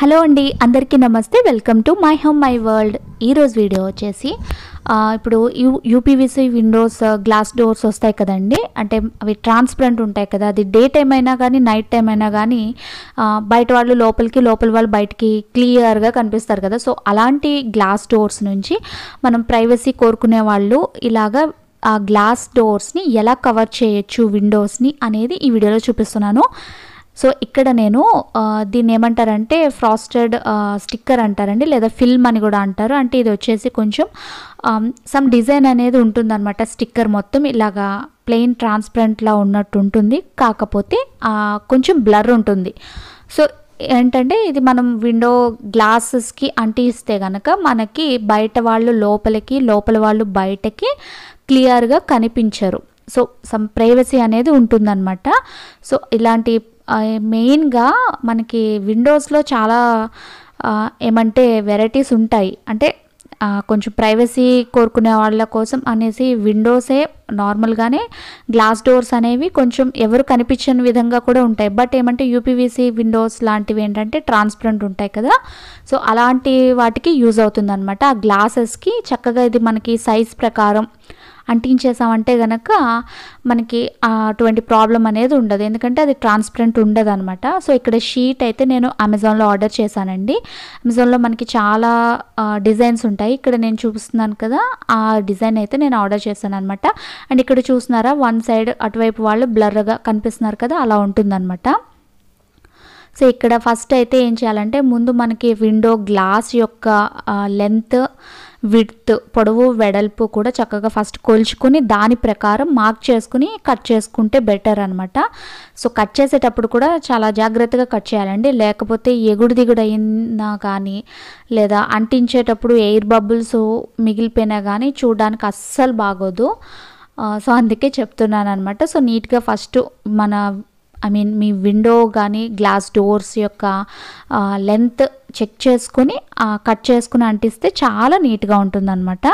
hello అండి అందరికీ నమస్తే welcome to my home my world ఈరోజు వీడియో వచ్చేసి ఇప్పుడు U UPVC windows glass doors వస్తాయి కదండి అంటే అవి ట్రాన్స్పరెంట్ ఉంటాయి కదా అది డే టైం అయినా కానీ నైట్ టైం అయినా కానీ బయట వాళ్ళు లోపలికి లోపల వాళ్ళు బయటికి క్లియర్గా కనిపిస్తారు కదా సో అలాంటి గ్లాస్ డోర్స్ నుంచి మనం ప్రైవసీ కోరుకునే వాళ్ళు ఇలాగా ఆ గ్లాస్ డోర్స్ని ఎలా కవర్ చేయొచ్చు విండోస్ని అనేది ఈ వీడియోలో చూపిస్తున్నాను సో ఇక్కడ నేను దీన్ని ఏమంటారంటే ఫ్రాస్టెడ్ స్టిక్కర్ అంటారండి లేదా ఫిల్మ్ అని కూడా అంటారు అంటే ఇది వచ్చేసి కొంచెం సమ్ డిజైన్ అనేది ఉంటుందన్నమాట స్టిక్కర్ మొత్తం ఇలాగా ప్లెయిన్ ట్రాన్స్పరెంట్లా ఉన్నట్టు ఉంటుంది కాకపోతే కొంచెం బ్లర్ ఉంటుంది సో ఏంటంటే ఇది మనం విండో గ్లాసెస్కి అంటిస్తే కనుక మనకి బయట వాళ్ళు లోపలికి లోపల వాళ్ళు బయటకి క్లియర్గా కనిపించరు సో సమ్ ప్రైవసీ అనేది ఉంటుందన్నమాట సో ఇలాంటి మెయిన్గా మనకి విండోస్లో చాలా ఏమంటే వెరైటీస్ ఉంటాయి అంటే కొంచెం ప్రైవసీ కోరుకునే వాళ్ళ కోసం అనేసి విండోసే నార్మల్గానే గ్లాస్ డోర్స్ అనేవి కొంచెం ఎవరు కనిపించని విధంగా కూడా ఉంటాయి బట్ ఏమంటే యూపీవీసీ విండోస్ లాంటివి ఏంటంటే ట్రాన్స్పరెంట్ ఉంటాయి కదా సో అలాంటి వాటికి యూజ్ అవుతుంది అనమాట ఆ గ్లాసెస్కి చక్కగా ఇది మనకి సైజ్ ప్రకారం అంటించేసామంటే కనుక మనకి అటువంటి ప్రాబ్లం అనేది ఉండదు ఎందుకంటే అది ట్రాన్స్పరెంట్ ఉండదు అనమాట సో ఇక్కడ షీట్ అయితే నేను అమెజాన్లో ఆర్డర్ చేశానండి అమెజాన్లో మనకి చాలా డిజైన్స్ ఉంటాయి ఇక్కడ నేను చూపిస్తున్నాను కదా ఆ డిజైన్ అయితే నేను ఆర్డర్ చేశాను అనమాట అండ్ ఇక్కడ చూస్తున్నారా వన్ సైడ్ అటువైపు వాళ్ళు బ్లర్గా కనిపిస్తున్నారు కదా అలా ఉంటుందన్నమాట సో ఇక్కడ ఫస్ట్ అయితే ఏం చేయాలంటే ముందు మనకి విండో గ్లాస్ యొక్క లెంత్ విడ్త్ పొడవు వెడల్పు కూడా చక్కగా ఫస్ట్ కొలుచుకుని దాని ప్రకారం మార్క్ చేసుకుని కట్ చేసుకుంటే బెటర్ అనమాట సో కట్ చేసేటప్పుడు కూడా చాలా జాగ్రత్తగా కట్ చేయాలండి లేకపోతే ఎగుడు దిగుడు అయినా కానీ లేదా అంటించేటప్పుడు ఎయిర్ బబుల్స్ మిగిలిపోయినా కానీ చూడడానికి అస్సలు బాగోదు సో uh, అందుకే చెప్తున్నాను అనమాట సో నీట్గా ఫస్ట్ మన ఐ మీన్ మీ విండో కానీ గ్లాస్ డోర్స్ యొక్క లెంత్ చెక్ చేసుకొని కట్ చేసుకుని అంటిస్తే చాలా నీట్గా అనమాట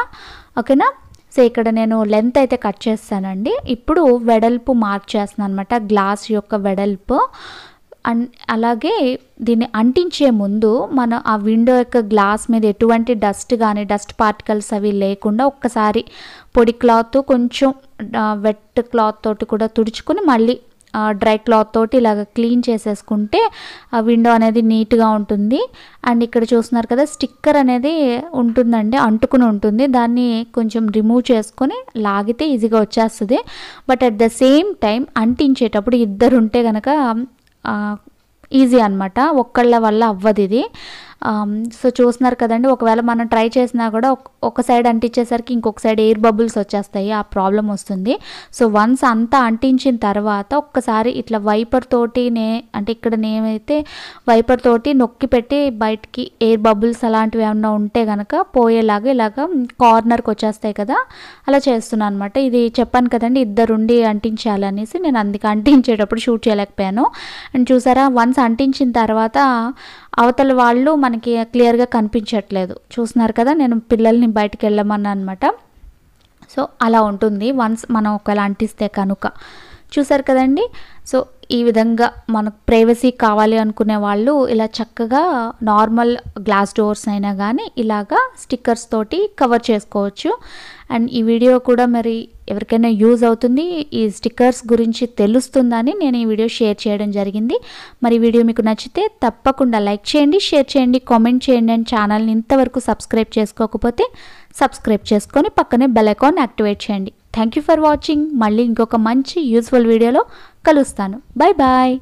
ఓకేనా సో ఇక్కడ నేను లెంత్ అయితే కట్ చేస్తానండి ఇప్పుడు వెడల్పు మార్క్ చేస్తున్నాను అనమాట గ్లాస్ యొక్క వెడల్పు అన్ అలాగే దీన్ని అంటించే ముందు మనం ఆ విండో యొక్క గ్లాస్ మీద ఎటువంటి డస్ట్ కానీ డస్ట్ పార్టికల్స్ అవి లేకుండా ఒక్కసారి పొడి క్లాత్ కొంచెం వెట్ క్లాత్ తోటి కూడా తుడుచుకుని మళ్ళీ డ్రై క్లాత్ తోటి ఇలాగ క్లీన్ చేసేసుకుంటే ఆ విండో అనేది నీట్గా ఉంటుంది అండ్ ఇక్కడ చూస్తున్నారు కదా స్టిక్కర్ అనేది ఉంటుందండి అంటుకుని ఉంటుంది దాన్ని కొంచెం రిమూవ్ చేసుకొని లాగితే ఈజీగా వచ్చేస్తుంది but at the same time అంటించేటప్పుడు ఇద్దరు ఉంటే కనుక ఈజీ అనమాట ఒక్కళ్ళ వల్ల అవ్వదు ఇది సో చూస్తున్నారు కదండి ఒకవేళ మనం ట్రై చేసినా కూడా ఒక సైడ్ అంటించేసరికి ఇంకొక సైడ్ ఎయిర్ బబుల్స్ వచ్చేస్తాయి ఆ ప్రాబ్లం వస్తుంది సో వన్స్ అంతా అంటించిన తర్వాత ఒక్కసారి ఇట్లా వైపర్ తోటి నే అంటే ఇక్కడ నేనైతే వైపర్ తోటి నొక్కి పెట్టి బయటికి ఎయిర్ బబుల్స్ అలాంటివి ఏమన్నా ఉంటే కనుక పోయేలాగా ఇలాగ కార్నర్కి వచ్చేస్తాయి కదా అలా చేస్తున్నాను అనమాట ఇది చెప్పాను కదండి ఇద్దరుండి ఉండి అంటించాలనేసి నేను అందుకే అంటించేటప్పుడు షూట్ చేయలేకపోయాను అండ్ చూసారా వన్స్ అంటించిన తర్వాత అవతల వాళ్ళు మనకి క్లియర్గా కనిపించట్లేదు చూస్తున్నారు కదా నేను పిల్లల్ని బయటికి వెళ్ళమన్నా అనమాట సో అలా ఉంటుంది వన్స్ మనం ఒకవేళ అంటిస్తే కనుక చూసారు కదండి సో ఈ విధంగా మనకు ప్రైవసీ కావాలి అనుకునే వాళ్ళు ఇలా చక్కగా నార్మల్ గ్లాస్ డోర్స్ అయినా కానీ ఇలాగా స్టిక్కర్స్ తోటి కవర్ చేసుకోవచ్చు అండ్ ఈ వీడియో కూడా మరి ఎవరికైనా యూజ్ అవుతుంది ఈ స్టిక్కర్స్ గురించి తెలుస్తుందని నేను ఈ వీడియో షేర్ చేయడం జరిగింది మరి వీడియో మీకు నచ్చితే తప్పకుండా లైక్ చేయండి షేర్ చేయండి కామెంట్ చేయండి అండ్ ఛానల్ని ఇంతవరకు సబ్స్క్రైబ్ చేసుకోకపోతే సబ్స్క్రైబ్ చేసుకొని పక్కనే బెల్ అకౌంట్ యాక్టివేట్ చేయండి థ్యాంక్ యూ ఫర్ వాచింగ్ మళ్ళీ ఇంకొక మంచి యూస్ఫుల్ వీడియోలో కలుస్తాను బాయ్ బాయ్